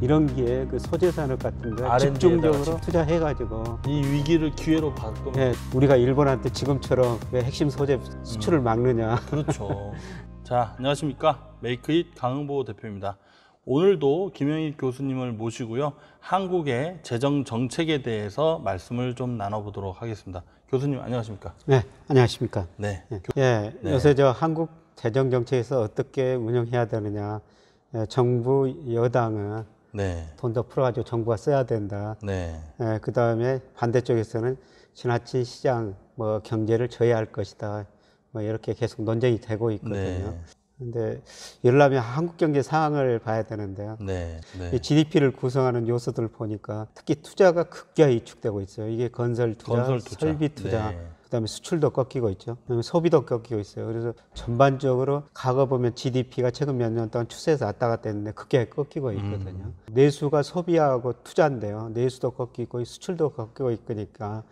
이런 기회에 그 소재 산업 같은 데 집중적으로 투자해가지고 이 위기를 기회로 바꿔 예, 우리가 일본한테 지금처럼 왜 핵심 소재 수출을 음. 막느냐 그렇죠 자 안녕하십니까 메이크잇 강흥보 대표입니다 오늘도 김영희 교수님을 모시고요 한국의 재정 정책에 대해서 말씀을 좀 나눠보도록 하겠습니다 교수님 안녕하십니까 네 안녕하십니까 네, 네. 예, 네. 요새 저 한국 재정 정책에서 어떻게 운영해야 되느냐 예, 정부 여당은 네. 돈더 풀어가지고 정부가 써야 된다. 네. 예, 그 다음에 반대쪽에서는 지나친 시장 뭐 경제를 저해할 것이다. 뭐 이렇게 계속 논쟁이 되고 있거든요. 네. 근데 열람면 한국 경제 상황을 봐야 되는데요. 네, 네. GDP를 구성하는 요소들을 보니까 특히 투자가 극기하 위축되고 있어요. 이게 건설 투자, 건설 투자. 설비 투자. 네. 그다음에 수출도 꺾이고 있죠. 그다음에 소비도 꺾이고 있어요. 그래서 전반적으로 과거 보면 GDP가 최근 몇 년 동안 추세에서 왔다 갔다 했는데 그게 꺾이고 있거든요. 음. 내수가 소비하고 투자인데요. 내수도 꺾이고 수출도 꺾이고 있으니까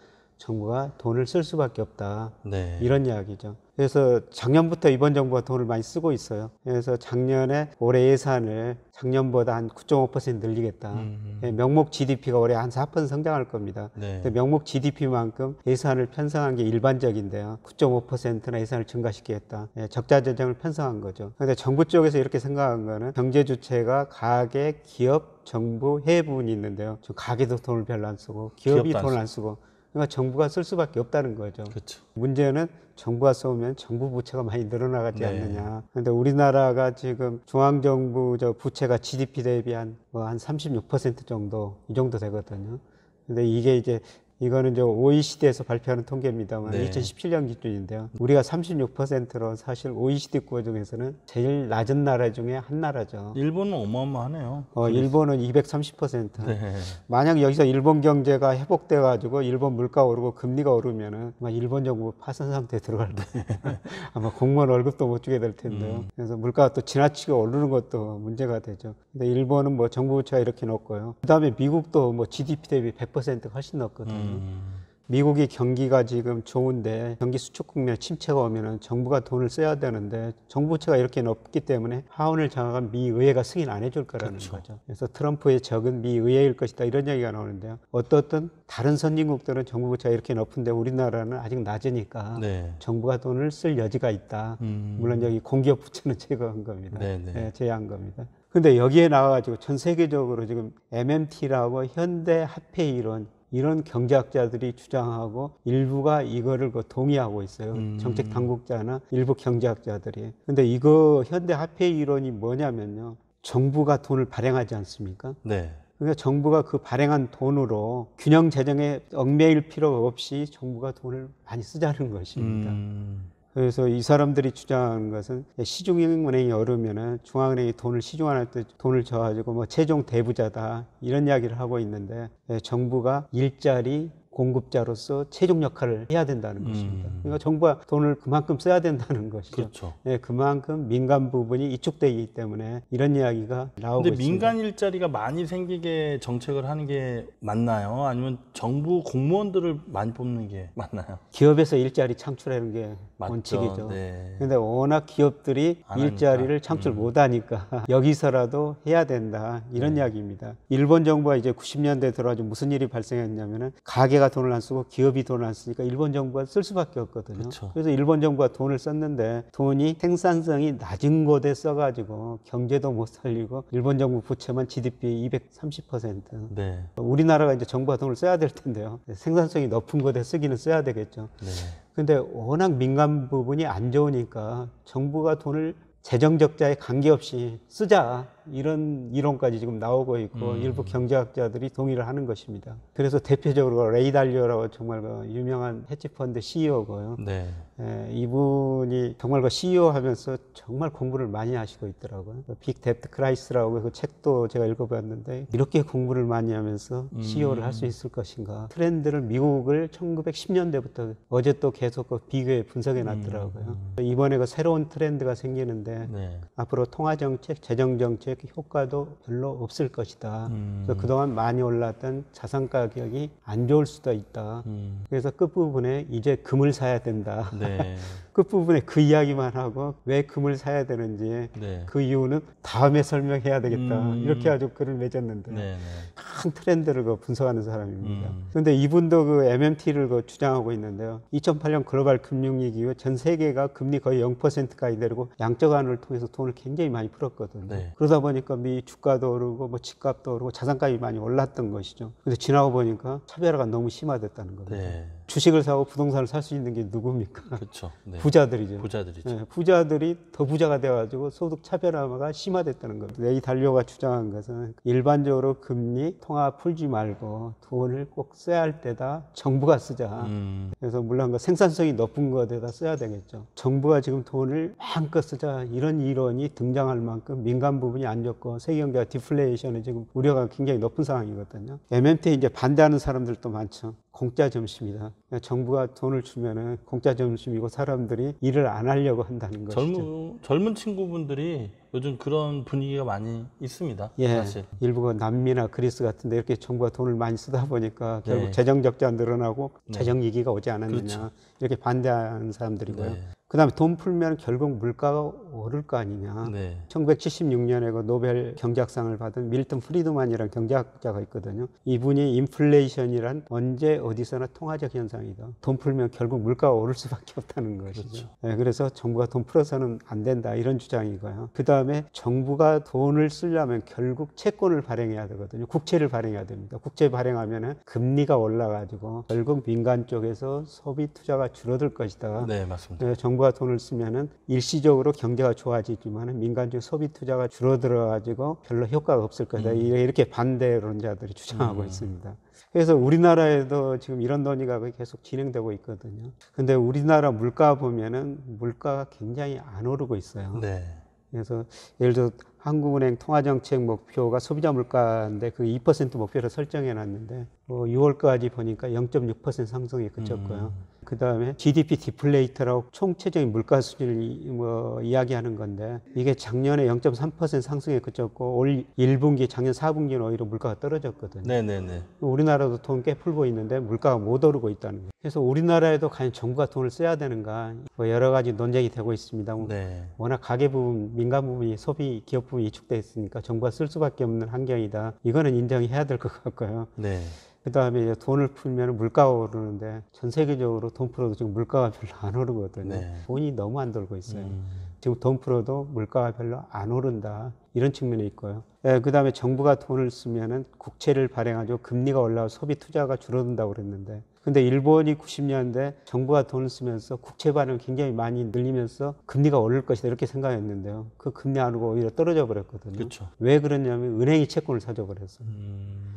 정부가 돈을 쓸 수밖에 없다. 네. 이런 이야기죠. 그래서 작년부터 이번 정부가 돈을 많이 쓰고 있어요. 그래서 작년에 올해 예산을 작년보다 한 9.5% 늘리겠다. 음, 음. 예, 명목 GDP가 올해 한 4% 성장할 겁니다. 네. 명목 GDP만큼 예산을 편성한 게 일반적인데요. 9.5%나 예산을 증가시키겠다. 예, 적자 재정을 편성한 거죠. 그런데 정부 쪽에서 이렇게 생각한 거는 경제 주체가 가계, 기업, 정부, 해외 부분이 있는데요. 가계도 돈을 별로 안 쓰고 기업이 안 돈을 안 쓰고 그러니까 정부가 쓸 수밖에 없다는 거죠. 그렇죠. 문제는 정부가 써오면 정부 부채가 많이 늘어나가지 네. 않느냐. 그런데 우리나라가 지금 중앙정부 저 부채가 GDP 대비 뭐 한뭐한36% 뭐한 정도 이 정도 되거든요. 근데 이게 이제 이거는 이제 OECD에서 발표하는 통계입니다만 네. 2017년 기준인데요. 우리가 36%로 사실 OECD 중에서는 제일 낮은 나라 중에 한 나라죠. 일본은 어마어마하네요. 어, 일본은 230%. 네. 만약 여기서 일본 경제가 회복돼 가지고 일본 물가 오르고 금리가 오르면은 아마 일본 정부 파산 상태 에 들어갈 때 네. 아마 공무원 월급도 못 주게 될 텐데요. 음. 그래서 물가가 또 지나치게 오르는 것도 문제가 되죠. 근데 일본은 뭐 정부 부채 이렇게 높고요 그다음에 미국도 뭐 GDP 대비 100% 훨씬 넣거든요. 음. 음. 미국이 경기가 지금 좋은데 경기 수축 국면 침체가 오면은 정부가 돈을 써야 되는데 정부채가 이렇게 높기 때문에 하원을 장악한 미 의회가 승인 안 해줄 거라는 그렇죠. 거죠. 그래서 트럼프의 적은 미 의회일 것이다 이런 얘기가 나오는데요. 어떻든 다른 선진국들은 정부 부채가 이렇게 높은데 우리나라는 아직 낮으니까 네. 정부가 돈을 쓸 여지가 있다. 음. 물론 여기 공기업 부채는 제거한 겁니다. 네, 네. 네 제외한 겁니다. 근데 여기에 나와가지고 전 세계적으로 지금 MMT라고 현대 화폐 이론 이런 경제학자들이 주장하고 일부가 이거를 그 동의하고 있어요. 음. 정책 당국자나 일부 경제학자들이. 근데 이거 현대 화폐 이론이 뭐냐면요. 정부가 돈을 발행하지 않습니까? 네. 그러니까 정부가 그 발행한 돈으로 균형 재정에 얽매일 필요 없이 정부가 돈을 많이 쓰자는 것입니다. 음. 그래서 이 사람들이 주장하는 것은 시중은행이 어려면은 중앙은행이 돈을 시중화할 때 돈을 져가지고 뭐 최종 대부자다 이런 이야기를 하고 있는데 예, 정부가 일자리 공급자로서 최종 역할을 해야 된다는 음. 것입니다. 그러니까 정부가 돈을 그만큼 써야 된다는 것이죠. 그렇죠. 네, 그만큼 민간 부분이 이축되기 때문에 이런 이야기가 나오고 근데 있습니다. 민간 일자리가 많이 생기게 정책을 하는 게 맞나요? 아니면 정부 공무원들을 많이 뽑는 게 맞나요? 기업에서 일자리 창출하는 게 맞죠. 원칙이죠. 네. 근데 워낙 기업들이 일자리를 창출 음. 못하니까 여기서라도 해야 된다 이런 네. 이야기입니다. 일본 정부가 이제 90년대 들어와고 무슨 일이 발생했냐면은 가게가 돈을 안 쓰고 기업이 돈을 안 쓰니까 일본 정부가 쓸 수밖에 없거든요. 그렇 그래서 일본 정부가 돈을 썼는데 돈이 생산성이 낮은 곳에 써가지고 경제도 못 살리고 일본 정부 부채만 GDP 230% 네. 우리나라가 이제 정부가 돈을 써야 될 텐데요. 생산성이 높은 곳에 쓰기는 써야 되겠죠. 네. 근데 워낙 민간 부분이 안 좋으니까 정부가 돈을 재정 적자에 관계없이 쓰자. 이런 이론까지 지금 나오고 있고 음. 일부 경제학자들이 동의를 하는 것입니다. 그래서 대표적으로 레이 달리오라고 정말 그 유명한 헤지펀드 CEO고요. 네. 예, 이분이 정말 그 CEO 하면서 정말 공부를 많이 하시고 있더라고요. 그 빅 데프트 크라이스라고 그 책도 제가 읽어봤는데 이렇게 공부를 많이 하면서 CEO를 음. E 할수 있을 것인가. 트렌드를 미국을 1910년대부터 어제 또 계속 그 비교해 분석해 음. 놨더라고요. 음. 이번에 그 새로운 트렌드가 생기는데 네. 앞으로 통화정책, 재정정책 정책 효과도 별로 없을 것이다. 음. 그래서 그동안 많이 올랐던 자산 가격이 안 좋을 수도 있다. 음. 그래서 끝부분에 이제 금을 사야 된다. 네. 끝부분에 그 이야기만 하고 왜 금을 사야 되는지 네. 그 이유는 다음에 설명해야 되겠다. 음. 이렇게 아주 글을 맺었는데 네, 네, 큰 트렌드를 그 분석하는 사람입니다. 음. 그런데 이분도 그 MMT를 그 주장하고 있는데요. 2008년 글로벌 금융위기 이후 전 세계가 금리 거의 0%까지 내리고 양적 안을 통해서 돈을 굉장히 많이 풀었거든요. 네. 그러다 보니까 미 주가도 오르고 뭐 집값도 오르고 자산값이 많이 올랐던 것이죠. 근데 지나고 보니까 차별화가 너무 심화됐다는 겁니다. 네. 주식을 사고 부동산을 살 수 있는 게 누굽니까? 그렇죠. 네. 부자들이죠. 부자들이죠. 네, 부자들이 더 부자가 돼가지고 소득 차별화가 심화됐다는 겁니다. 이 달료가 주장한 것은 일반적으로 금리 통화 풀지 말고 돈을 꼭 써야 할 때다 정부가 쓰자. 음. 그래서 물론 그 생산성이 높은 것에다 써야 되겠죠. 정부가 지금 돈을 한껏 쓰자 이런 이론이 등장할 만큼 민간 부분이 안 좋고 세계 경제가 디플레이션에 지금 우려가 굉장히 높은 상황이거든요. MMT 이제 반대하는 사람들도 많죠. 공짜 점심이다. 그러니까 정부가 돈을 주면은 공짜 점심이고 사람들이 일을 안 하려고 한다는 것이죠. 젊은 젊은 친구분들이 요즘 그런 분위기가 많이 있습니다. 예, 사실 일부가 남미나 그리스 같은데 이렇게 정부가 돈을 많이 쓰다 보니까 결국 네. 재정 적자 늘어나고 네. 재정 위기가 오지 않았느냐 그렇죠. 이렇게 반대하는 사람들이고요. 네. 그 다음에 돈 풀면 결국 물가가 오를 거 아니냐. 네. 1976년에 그 노벨 경제학상을 받은 밀턴 프리드만이라는 경제학자가 있거든요. 이분이 인플레이션이란 언제 어디서나 통화적 현상이다. 돈 풀면 결국 물가가 오를 수밖에 없다는 것이죠. 그렇죠. 네, 그래서 정부가 돈 풀어서는 안 된다. 이런 주장이고요. 그 다음에 정부가 돈을 쓰려면 결국 채권을 발행해야 되거든요. 국채를 발행해야 됩니다. 국채 발행하면 금리가 올라가지고 결국 민간 쪽에서 소비 투자가 줄어들 것이다. 네, 맞습니다. 네, 정부 정부가 돈을 쓰면은 일시적으로 경제가 좋아지지만은 민간적 소비 투자가 줄어들어 가지고 별로 효과가 없을 거다. 음. 이렇게 반대론자들이 주장하고 음. 있습니다. 그래서 우리나라에도 지금 이런 논의가 계속 진행되고 있거든요. 근데 우리나라 물가 보면은 물가가 굉장히 안 오르고 있어요. 네. 그래서 예를 들어 한국은행 통화정책 목표가 소비자 물가인데 그 2% 목표를 설정해 놨는데 뭐 6월까지 보니까 0.6% 상승에 그쳤고요. 음. 그 다음에 GDP 디플레이터라고 총체적인 물가 수준을 뭐 이야기하는 건데 이게 작년에 0.3% 상승에 그쳤고 올 1분기 작년 4분기는 오히려 물가가 떨어졌거든요. 네네네. 우리나라도 돈 꽤 풀고 있는데 물가가 못 오르고 있다는 거예요. 그래서 우리나라에도 과연 정부가 돈을 써야 되는가 뭐 여러 가지 논쟁이 되고 있습니다. 뭐 네. 워낙 가계 부분, 민간 부분이 소비 기업 부분이 위축돼 있으니까 정부가 쓸 수밖에 없는 환경이다. 이거는 인정해야 될 것 같고요. 네. 그 다음에 이제 돈을 풀면 물가가 오르는데 전 세계적으로 돈 풀어도 지금 물가가 별로 안 오르거든요. 네. 돈이 너무 안 돌고 있어요. 음. 지금 돈 풀어도 물가가 별로 안 오른다. 이런 측면이 있고요. 예, 그 다음에 정부가 돈을 쓰면은 국채를 발행하죠. 금리가 올라와 소비 투자가 줄어든다고 그랬는데. 근데 일본이 90년대 정부가 돈을 쓰면서 국채 발행을 굉장히 많이 늘리면서 금리가 오를 것이다 이렇게 생각했는데요. 그 금리 안 오고 오히려 떨어져 버렸거든요. 그쵸. 왜 그러냐면 은행이 채권을 사줘 버렸어요. 음...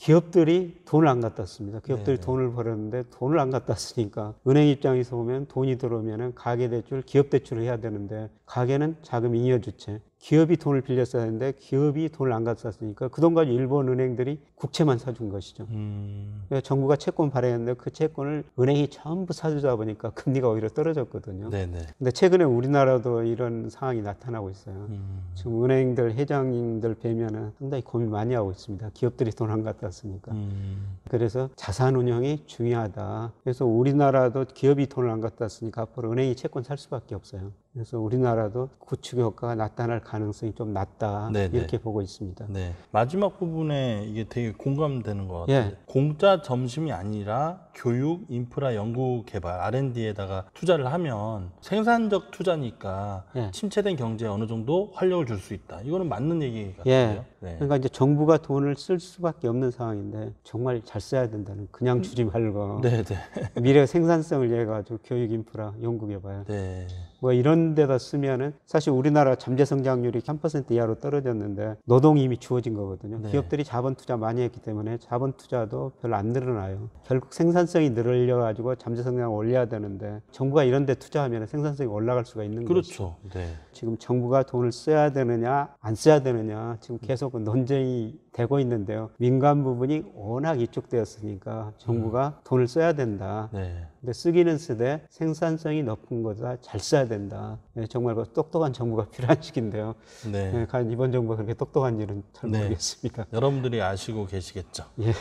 기업들이 돈을 안 갖다 씁니다. 기업들이 네네. 돈을 벌었는데 돈을 안 갖다 쓰니까 은행 입장에서 보면 돈이 들어오면 가계 대출, 기업 대출을 해야 되는데 가계는 자금 잉여 주체, 기업이 돈을 빌렸어야 되는데 기업이 돈을 안 갚았으니까 그동안 일본 은행들이 국채만 사준 것이죠. 음. 정부가 채권 발행했는데 그 채권을 은행이 전부 사주다 보니까 금리가 오히려 떨어졌거든요. 네네. 근데 최근에 우리나라도 이런 상황이 나타나고 있어요. 음. 지금 은행들 회장님들 뵈면은 상당히 고민 많이 하고 있습니다. 기업들이 돈 안 갖다 았으니까 음. 그래서 자산 운용이 중요하다. 그래서 우리나라도 기업이 돈을 안 갚았으니까 앞으로 은행이 채권 살 수밖에 없어요. 그래서 우리나라도 구축 효과가 나타날 가능성이 좀 낮다 네네. 네. 이렇게 보고 있습니다. 네. 마지막 부분에 이게 되게 공감되는 것 같아요. 예. 공짜 점심이 아니라 교육, 인프라, 연구 개발 R&D에다가 투자를 하면 생산적 투자니까 예. 침체된 경제에 어느 정도 활력을 줄 수 있다. 이거는 맞는 얘기 같아요. 예. 네. 그러니까 이제 정부가 돈을 쓸 수밖에 없는 상황인데 정말 잘 써야 된다는 그냥 음. 주지 말고 음. 미래 생산성을 위해 가지고 교육, 인프라, 연구 개발. 네. 뭐 이런 데다 쓰면은 사실 우리나라 잠재 성장률이 3% 이하로 떨어졌는데 노동이 이미 주어진 거거든요. 네. 기업들이 자본 투자 많이 했기 때문에 자본 투자도 별로 안 늘어나요. 결국 생산성이 늘려 가지고 잠재 성장을 올려야 되는데 정부가 이런 데 투자하면 생산성이 올라갈 수가 있는 거죠. 그렇죠. 거죠. 네. 지금 정부가 돈을 써야 되느냐 안 써야 되느냐 지금 계속 논쟁이 되고 있는데요. 민간 부분이 워낙 이쪽되었으니까 정부가 음. 돈을 써야 된다. 네. 근데 쓰기는 쓰되 생산성이 높은 거다 잘 써야 된다. 네, 정말 그 똑똑한 정부가 필요한 시기인데요. 네. 네, 과연 이번 정부가 그렇게 똑똑한 일은 잘 네. 모르겠습니다. 여러분들이 아시고 계시겠죠. 예. 네.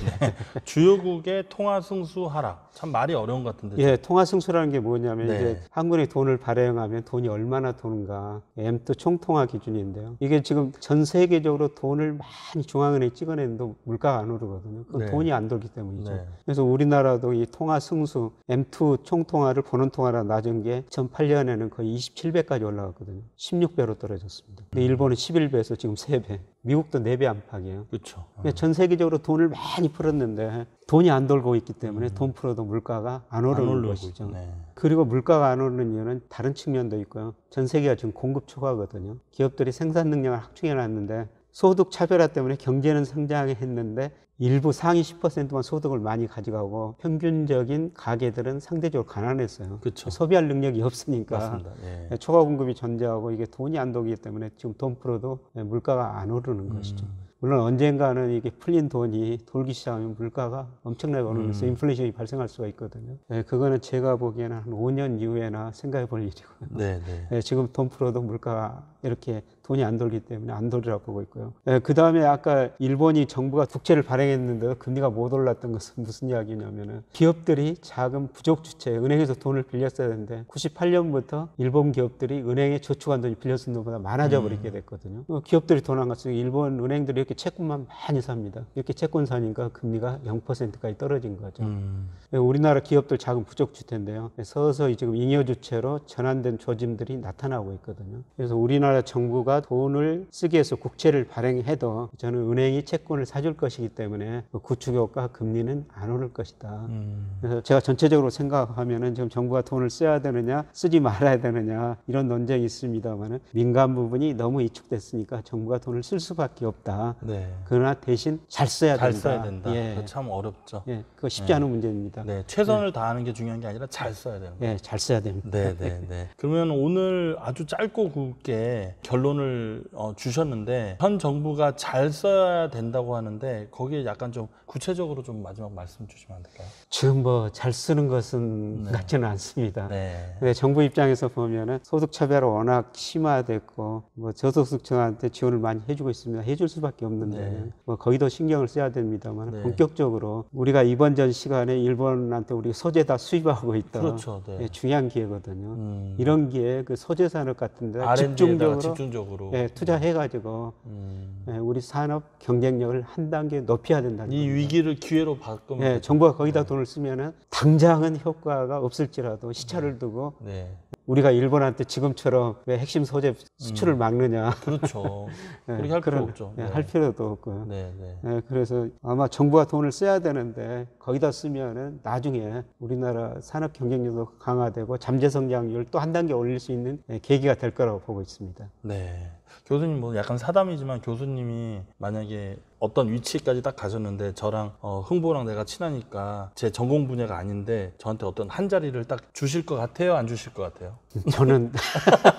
주요국의 통화 승수 하락 참 말이 어려운 것 같은데. 예, 통화 승수라는 게 뭐냐면 네. 이제 한국이 돈을 발행하면 돈이 얼마나 도는가. m 도 총통화 기준인데요. 이게 지금 전 세계적으로 돈을 많이 중앙에 2 0에 찍어내도 물가가 안 오르거든요. 그 네. 돈이 안 돌기 때문이죠. 네. 그래서 우리나라도 이 통화 승수 M2 총통화를 보는 통화라 낮은 게 2008년에는 거의 27배까지 올라갔거든요. 16배로 떨어졌습니다. 근데 음. 일본은 11배에서 지금 3배, 미국도 4배 안팎이에요. 그렇죠. 전 세계적으로 돈을 많이 풀었는데 돈이 안 돌고 있기 때문에 음. 돈 풀어도 물가가 안 오르는 안 것이죠. 네. 그리고 물가가 안 오르는 이유는 다른 측면도 있고요. 전 세계가 지금 공급 초과거든요. 기업들이 생산 능력을 확충해 놨는데 소득 차별화 때문에 경제는 성장했는데 일부 상위 10%만 소득을 많이 가져가고 평균적인 가게들은 상대적으로 가난했어요. 그쵸. 소비할 능력이 없으니까 예. 예 초과 공급이 존재하고 이게 돈이 안 돌기 때문에 지금 돈 풀어도 예, 물가가 안 오르는 음. 것이죠. 물론 언젠가는 이게 풀린 돈이 돌기 시작하면 물가가 엄청나게 오르면서 음. 인플레이션이 발생할 수가 있거든요. 네, 그거는 제가 보기에는 한 5년 이후에나 생각해 볼 일이고요. 네, 네. 예, 지금 돈 풀어도 물가가 이렇게 돈이 안 돌기 때문에 안 돌이라고 보고 있고요. 예, 그 다음에 아까 일본이 정부가 국채를 발행했는데 금리가 못 올랐던 것은 무슨 이야기냐면은 기업들이 자금 부족 주체 은행에서 돈을 빌렸어야 되는데 98년부터 일본 기업들이 은행에 저축한 돈이 빌렸던 돈보다 많아져 버리게 음. 됐거든요. 어, 기업들이 돈 안 갔으니까 일본 은행들이 이렇게 채권만 많이 삽니다. 이렇게 채권 사니까 금리가 0%까지 떨어진 거죠. 음. 예, 우리나라 기업들 자금 부족 주태인데요. 예, 서서히 지금 잉여 주체로 전환된 조짐들이 나타나고 있거든요. 그래서 우리나라 정부가 돈을 쓰기 위해서 국채를 발행해도 저는 은행이 채권을 사줄 것이기 때문에 그 구축 효과 금리는 안 오를 것이다. 음. 그래서 제가 전체적으로 생각하면은 지금 정부가 돈을 써야 되느냐 쓰지 말아야 되느냐 이런 논쟁이 있습니다만은 민간 부분이 너무 이축됐으니까 정부가 돈을 쓸 수밖에 없다. 네. 그러나 대신 잘 써야 잘 된다. 써야 된다. 예. 참 어렵죠. 예. 그거 쉽지 네. 않은 문제입니다. 네. 최선을 네. 다하는 게 중요한 게 아니라 잘 써야 됩니다. 예잘 써야 됩니다. 네, 네, 네. 그러면 오늘 아주 짧고 굵게 결론을 어, 주셨는데 현 정부가 잘 써야 된다고 하는데 거기에 약간 좀 구체적으로 좀 마지막 말씀 주시면 안 될까요? 지금 뭐 잘 쓰는 것은 네. 같지는 않습니다. 네. 근데 정부 입장에서 보면 소득 차별 워낙 심화됐고 뭐 저소득층한테 지원을 많이 해주고 있습니다. 해줄 수밖에 없는데 네. 뭐 거기도 신경을 써야 됩니다만 네. 본격적으로 우리가 이번 전 시간에 일본한테 우리 소재 다 수입하고 있다. 그렇죠. 네. 예, 중요한 기회거든요. 음. 이런 기회 그 소재 산업 같은데 집중적으로, 집중적으로. 예, 투자해가지고 음. 예, 우리 산업 경쟁력을 한 단계 높여야 된다는 이 겁니다. 위기를 기회로 바꾸면 예, 정부가 거기다 네. 돈을 쓰면은 당장은 효과가 없을지라도 시차를 네. 두고 네. 우리가 일본한테 지금처럼 왜 핵심 소재 수출을 음. 막느냐. 그렇죠. 네, 그렇게 할 필요 없죠. 네. 네, 할 필요도 없고요. 네, 네, 네. 그래서 아마 정부가 돈을 써야 되는데 거기다 쓰면은 나중에 우리나라 산업 경쟁력도 강화되고 잠재 성장률 또 한 단계 올릴 수 있는 네, 계기가 될 거라고 보고 있습니다. 네. 교수님 뭐 약간 사담이지만 교수님이 만약에 어떤 위치까지 딱 가셨는데 저랑 어, 흥보랑 내가 친하니까 제 전공 분야가 아닌데 저한테 어떤 한 자리를 딱 주실 것 같아요 안 주실 것 같아요 저는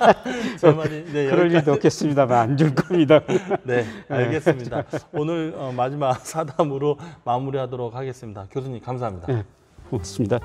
말이 네, 그럴 일도 없겠습니다만 안 줄 겁니다 네, 네 알겠습니다 오늘 어, 마지막 사담으로 마무리하도록 하겠습니다 교수님 감사합니다 네, 고맙습니다.